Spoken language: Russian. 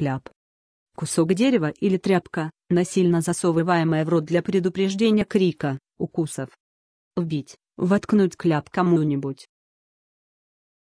кляп. Кусок дерева или тряпка, насильно засовываемая в рот для предупреждения крика, укусов. Вбить, воткнуть кляп кому-нибудь,